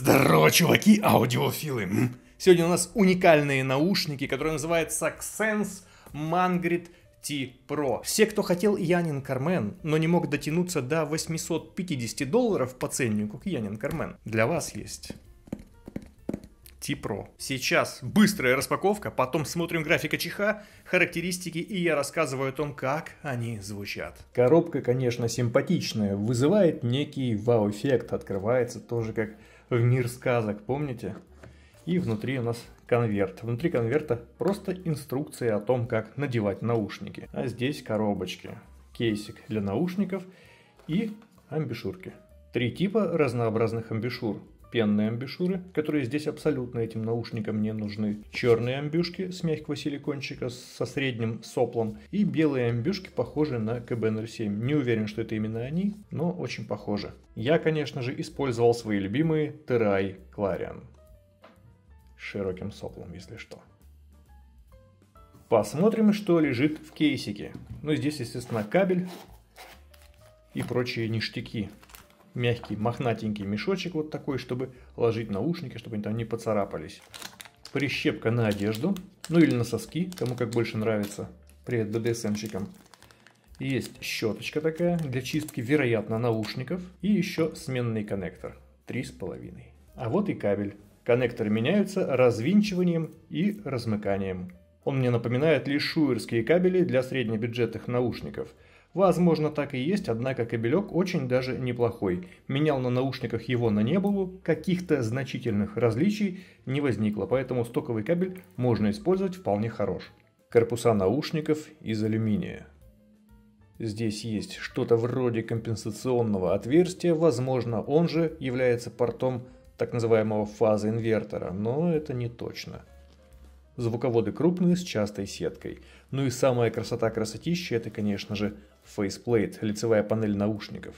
Здорово, чуваки, аудиофилы! Сегодня у нас уникальные наушники, которые называются Xsense Mangrid T Pro. Все, кто хотел Янин Кармен, но не мог дотянуться до 850 долларов по ценнику к Янин Кармен, для вас есть. T-Pro. Сейчас быстрая распаковка, потом смотрим графика чиха, характеристики и я рассказываю о том, как они звучат. Коробка, конечно, симпатичная, вызывает некий вау-эффект, открывается тоже как в мир сказок, помните? И внутри у нас конверт. Внутри конверта просто инструкция о том, как надевать наушники. А здесь коробочки, кейсик для наушников и амбишурки. Три типа разнообразных амбишур пенные амбушюры, которые здесь абсолютно этим наушникам не нужны, черные амбюшки с мягкого силикончика со средним соплом и белые амбюшки, похожие на КБНР7. Не уверен, что это именно они, но очень похожи. Я, конечно же, использовал свои любимые Терай Клариан. С широким соплом, если что. Посмотрим, что лежит в кейсике. Ну, здесь, естественно, кабель и прочие ништяки мягкий мохнатенький мешочек вот такой, чтобы ложить наушники, чтобы они там не поцарапались. Прищепка на одежду, ну или на соски, кому как больше нравится, привет BDSM-щикам. Есть щеточка такая для чистки, вероятно, наушников. И еще сменный коннектор, три с половиной А вот и кабель. Коннекторы меняются развинчиванием и размыканием. Он мне напоминает лишь шуерские кабели для среднебюджетных наушников – Возможно, так и есть, однако кабелек очень даже неплохой. Менял на наушниках его на небулу, каких-то значительных различий не возникло, поэтому стоковый кабель можно использовать вполне хорош. Корпуса наушников из алюминия. Здесь есть что-то вроде компенсационного отверстия, возможно, он же является портом так называемого фазы инвертора, но это не точно. Звуководы крупные с частой сеткой. Ну и самая красота красотища это, конечно же, фейсплейт, лицевая панель наушников,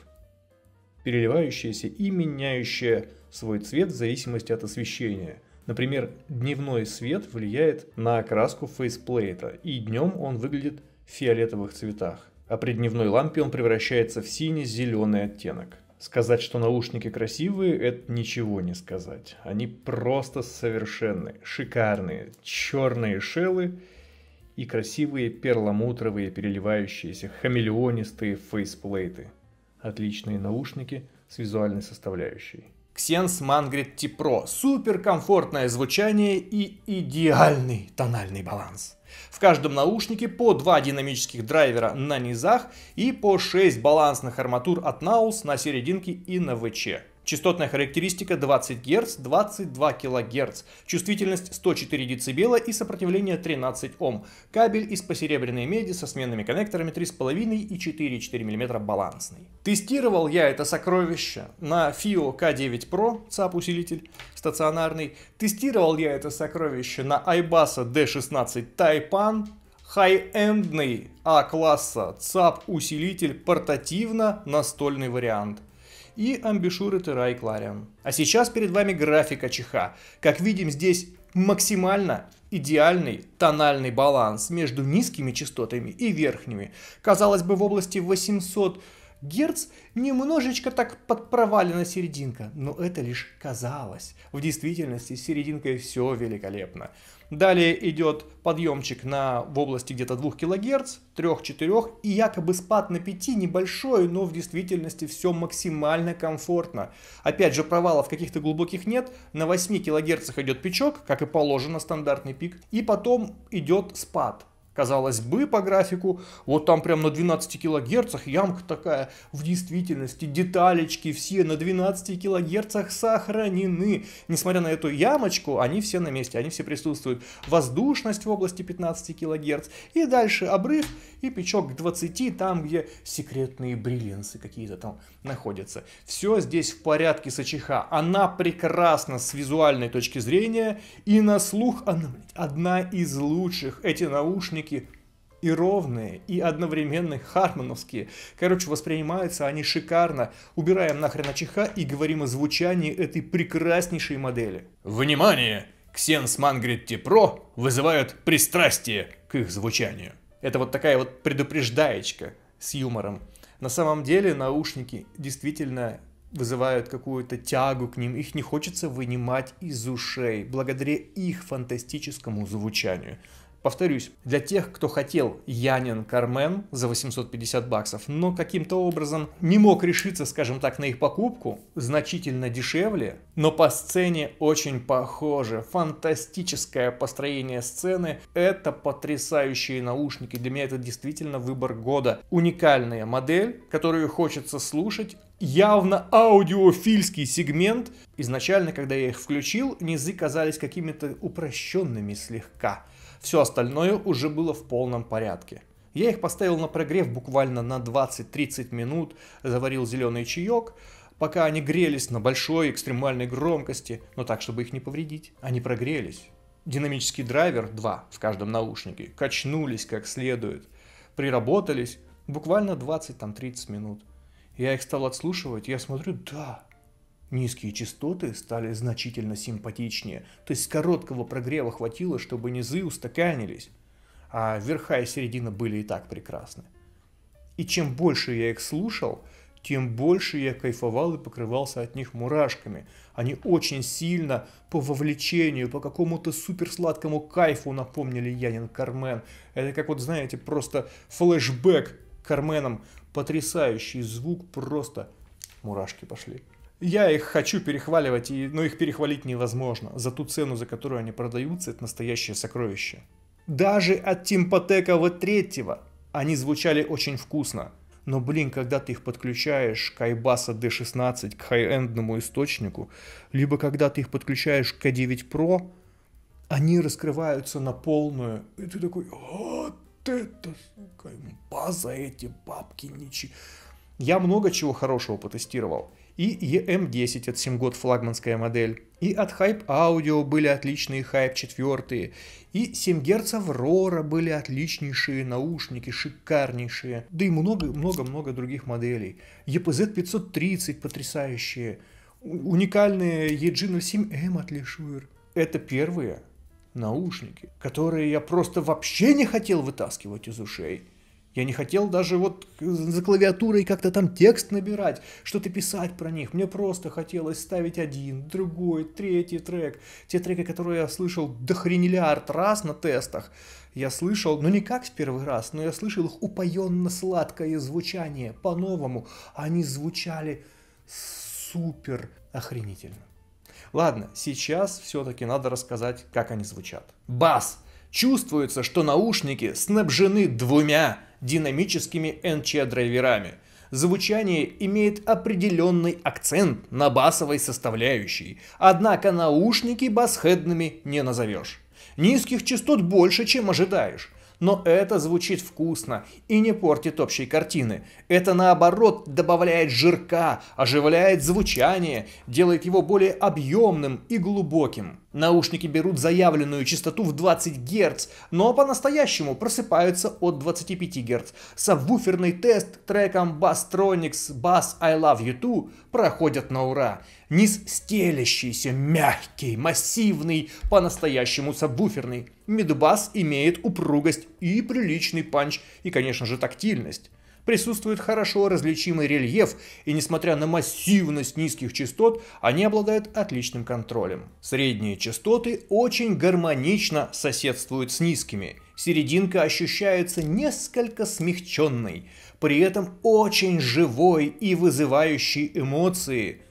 переливающаяся и меняющая свой цвет в зависимости от освещения. Например, дневной свет влияет на окраску фейсплейта, и днем он выглядит в фиолетовых цветах, а при дневной лампе он превращается в синий зеленый оттенок. Сказать, что наушники красивые, это ничего не сказать. Они просто совершенные, шикарные, черные шелы – и красивые перламутровые переливающиеся хамелеонистые фейсплейты. Отличные наушники с визуальной составляющей. Xens Mangrit T Pro. Суперкомфортное звучание и идеальный тональный баланс. В каждом наушнике по два динамических драйвера на низах и по 6 балансных арматур от Naus на серединке и на ВЧ. Частотная характеристика 20 Гц, 22 кГц, чувствительность 104 дБ и сопротивление 13 Ом. Кабель из посеребряной меди со сменными коннекторами 3,5 и 4,4 мм балансный. Тестировал я это сокровище на FIO K9 Pro, ЦАП-усилитель стационарный. Тестировал я это сокровище на iBus D16 Taipan, хай-эндный А-класса ЦАП-усилитель портативно-настольный вариант и Амбишуры Тера и Клариан. А сейчас перед вами графика ЧХ. Как видим, здесь максимально идеальный тональный баланс между низкими частотами и верхними. Казалось бы, в области 800 Герц немножечко так подпровалена серединка, но это лишь казалось. В действительности с серединкой все великолепно. Далее идет подъемчик на, в области где-то 2 кГц, 3-4 и якобы спад на 5 небольшой, но в действительности все максимально комфортно. Опять же провалов каких-то глубоких нет, на 8 кГц идет пичок, как и положено стандартный пик, и потом идет спад казалось бы, по графику, вот там прям на 12 килогерцах ямка такая, в действительности деталечки все на 12 килогерцах сохранены. Несмотря на эту ямочку, они все на месте, они все присутствуют. Воздушность в области 15 килогерц и дальше обрыв и печок к 20, там где секретные бриллиансы какие-то там находятся. Все здесь в порядке с АЧХ, она прекрасна с визуальной точки зрения и на слух она одна из лучших. Эти наушники четкие и ровные, и одновременно хармоновские. Короче, воспринимаются они шикарно. Убираем нахрен АЧХ и говорим о звучании этой прекраснейшей модели. Внимание! Ксенс Мангрид про вызывают пристрастие к их звучанию. Это вот такая вот предупреждаечка с юмором. На самом деле наушники действительно вызывают какую-то тягу к ним, их не хочется вынимать из ушей, благодаря их фантастическому звучанию. Повторюсь, для тех, кто хотел Янин Кармен за 850 баксов, но каким-то образом не мог решиться, скажем так, на их покупку, значительно дешевле, но по сцене очень похоже. Фантастическое построение сцены, это потрясающие наушники. Для меня это действительно выбор года. Уникальная модель, которую хочется слушать, явно аудиофильский сегмент. Изначально, когда я их включил, низы казались какими-то упрощенными слегка. Все остальное уже было в полном порядке. Я их поставил на прогрев буквально на 20-30 минут, заварил зеленый чаек, пока они грелись на большой экстремальной громкости, но так, чтобы их не повредить. Они прогрелись. Динамический драйвер, два в каждом наушнике, качнулись как следует, приработались буквально 20-30 минут. Я их стал отслушивать, я смотрю, да, Низкие частоты стали значительно симпатичнее, то есть короткого прогрева хватило, чтобы низы устаканились, а верха и середина были и так прекрасны. И чем больше я их слушал, тем больше я кайфовал и покрывался от них мурашками. Они очень сильно по вовлечению, по какому-то суперсладкому кайфу напомнили Янин Кармен. Это как вот, знаете, просто флешбэк Карменом. Потрясающий звук, просто мурашки пошли. Я их хочу перехваливать, и, но ну, их перехвалить невозможно. За ту цену, за которую они продаются, это настоящее сокровище. Даже от Тимпотека V3 они звучали очень вкусно. Но, блин, когда ты их подключаешь к айбаса D16, к хай-эндному источнику, либо когда ты их подключаешь к K9 Pro, они раскрываются на полную. И ты такой, вот это, сука, база эти бабки, ничего. Я много чего хорошего потестировал и EM10 от Simgot флагманская модель, и от Hype Audio были отличные Hype 4, и 7 Гц Aurora были отличнейшие наушники, шикарнейшие, да и много-много-много других моделей. EPZ 530 потрясающие, уникальные Ejino 7M эм от LeShure. Это первые наушники, которые я просто вообще не хотел вытаскивать из ушей. Я не хотел даже вот за клавиатурой как-то там текст набирать, что-то писать про них. Мне просто хотелось ставить один, другой, третий трек. Те треки, которые я слышал дохренелиард раз на тестах, я слышал, ну не как с первый раз, но я слышал их упоенно-сладкое звучание по-новому. Они звучали супер охренительно. Ладно, сейчас все-таки надо рассказать, как они звучат. Бас! Чувствуется, что наушники снабжены двумя динамическими NC-драйверами. Звучание имеет определенный акцент на басовой составляющей, однако наушники басхедными не назовешь. Низких частот больше, чем ожидаешь. Но это звучит вкусно и не портит общей картины. Это наоборот добавляет жирка, оживляет звучание, делает его более объемным и глубоким. Наушники берут заявленную частоту в 20 Гц, но по-настоящему просыпаются от 25 Гц. Сабвуферный тест треком Basstronics Bass I Love You Too проходят на ура. Низ стелящийся, мягкий, массивный, по-настоящему сабвуферный. Мидбас имеет упругость и приличный панч, и, конечно же, тактильность присутствует хорошо различимый рельеф, и несмотря на массивность низких частот, они обладают отличным контролем. Средние частоты очень гармонично соседствуют с низкими. Серединка ощущается несколько смягченной, при этом очень живой и вызывающей эмоции –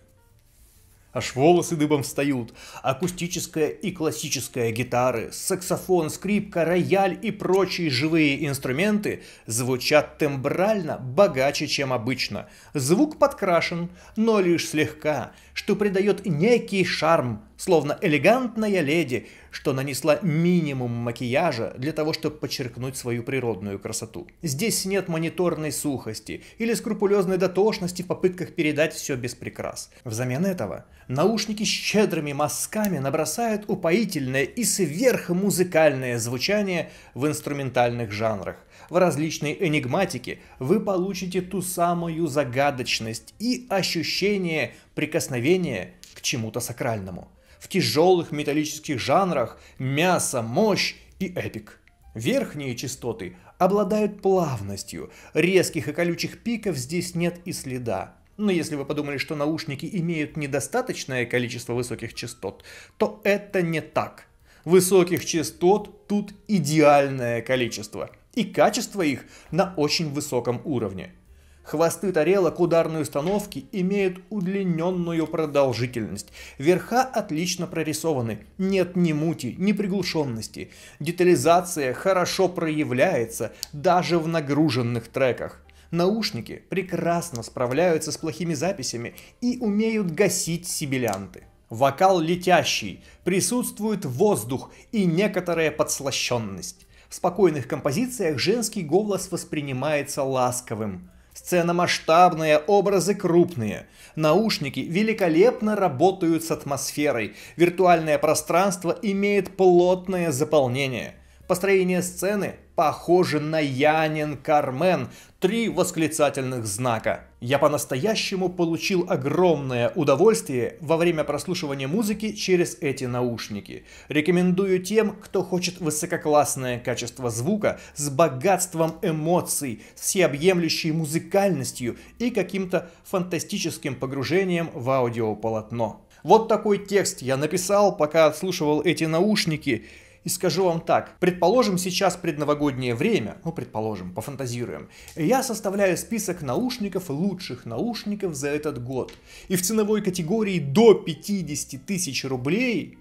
Аж волосы дыбом встают. Акустическая и классическая гитары, саксофон, скрипка, рояль и прочие живые инструменты звучат тембрально богаче, чем обычно. Звук подкрашен, но лишь слегка, что придает некий шарм словно элегантная леди, что нанесла минимум макияжа для того, чтобы подчеркнуть свою природную красоту. Здесь нет мониторной сухости или скрупулезной дотошности в попытках передать все без прикрас. Взамен этого наушники щедрыми мазками набросают упоительное и сверхмузыкальное звучание в инструментальных жанрах. В различной энигматике вы получите ту самую загадочность и ощущение прикосновения к чему-то сакральному в тяжелых металлических жанрах мясо, мощь и эпик. Верхние частоты обладают плавностью, резких и колючих пиков здесь нет и следа. Но если вы подумали, что наушники имеют недостаточное количество высоких частот, то это не так. Высоких частот тут идеальное количество, и качество их на очень высоком уровне – Хвосты тарелок ударной установки имеют удлиненную продолжительность. Верха отлично прорисованы. Нет ни мути, ни приглушенности. Детализация хорошо проявляется даже в нагруженных треках. Наушники прекрасно справляются с плохими записями и умеют гасить сибилянты. Вокал летящий, присутствует воздух и некоторая подслащенность. В спокойных композициях женский голос воспринимается ласковым. Сцена масштабная, образы крупные. Наушники великолепно работают с атмосферой. Виртуальное пространство имеет плотное заполнение – Построение сцены похоже на Янин Кармен. Три восклицательных знака. Я по-настоящему получил огромное удовольствие во время прослушивания музыки через эти наушники. Рекомендую тем, кто хочет высококлассное качество звука с богатством эмоций, всеобъемлющей музыкальностью и каким-то фантастическим погружением в аудиополотно. Вот такой текст я написал, пока отслушивал эти наушники – и скажу вам так, предположим, сейчас предновогоднее время, ну, предположим, пофантазируем, я составляю список наушников, лучших наушников за этот год. И в ценовой категории до 50 тысяч рублей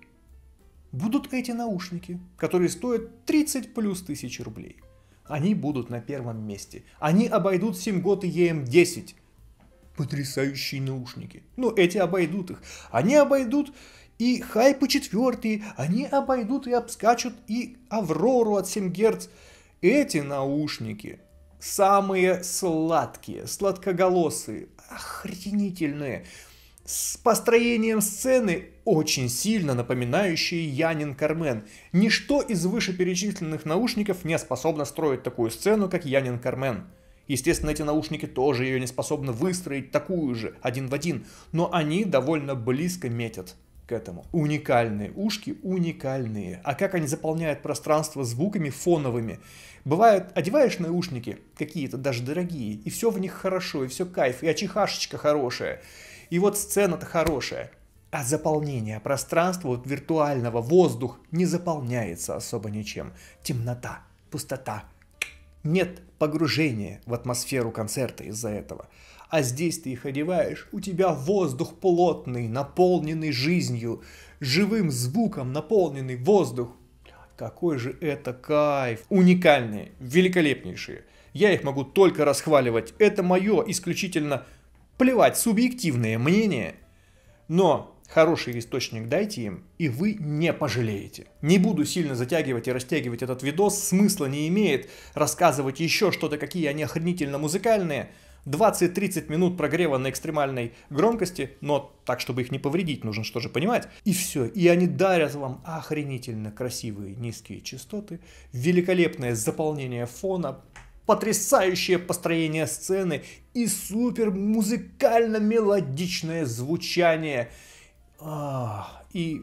будут эти наушники, которые стоят 30 плюс тысяч рублей. Они будут на первом месте. Они обойдут Simgot и EM10. Потрясающие наушники. Ну, эти обойдут их. Они обойдут и хайпы четвертые, они обойдут и обскачут и Аврору от 7 Гц. Эти наушники самые сладкие, сладкоголосые, охренительные, с построением сцены, очень сильно напоминающие Янин Кармен. Ничто из вышеперечисленных наушников не способно строить такую сцену, как Янин Кармен. Естественно, эти наушники тоже ее не способны выстроить такую же, один в один, но они довольно близко метят к этому. Уникальные ушки, уникальные. А как они заполняют пространство звуками фоновыми? Бывает, одеваешь наушники какие-то даже дорогие, и все в них хорошо, и все кайф, и очихашечка хорошая, и вот сцена-то хорошая. А заполнение пространства вот виртуального, воздух не заполняется особо ничем. Темнота, пустота, нет погружения в атмосферу концерта из-за этого. А здесь ты их одеваешь, у тебя воздух плотный, наполненный жизнью, живым звуком наполненный воздух. Какой же это кайф! Уникальные, великолепнейшие. Я их могу только расхваливать. Это мое исключительно, плевать, субъективное мнение. Но Хороший источник дайте им, и вы не пожалеете. Не буду сильно затягивать и растягивать этот видос, смысла не имеет рассказывать еще что-то, какие они охренительно музыкальные. 20-30 минут прогрева на экстремальной громкости, но так, чтобы их не повредить, нужно что же понимать. И все, и они дарят вам охренительно красивые низкие частоты, великолепное заполнение фона, потрясающее построение сцены и супер музыкально-мелодичное звучание – и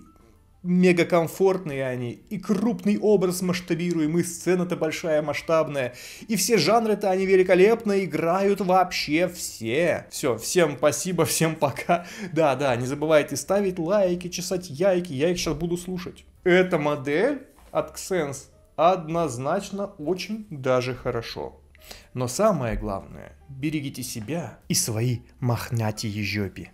мега комфортные они, и крупный образ масштабируемый, сцена-то большая, масштабная, и все жанры-то они великолепно играют вообще все. Все, всем спасибо, всем пока. Да-да, не забывайте ставить лайки, чесать яйки, я их сейчас буду слушать. Эта модель от Xense однозначно очень даже хорошо. Но самое главное, берегите себя и свои мохнатые жопи.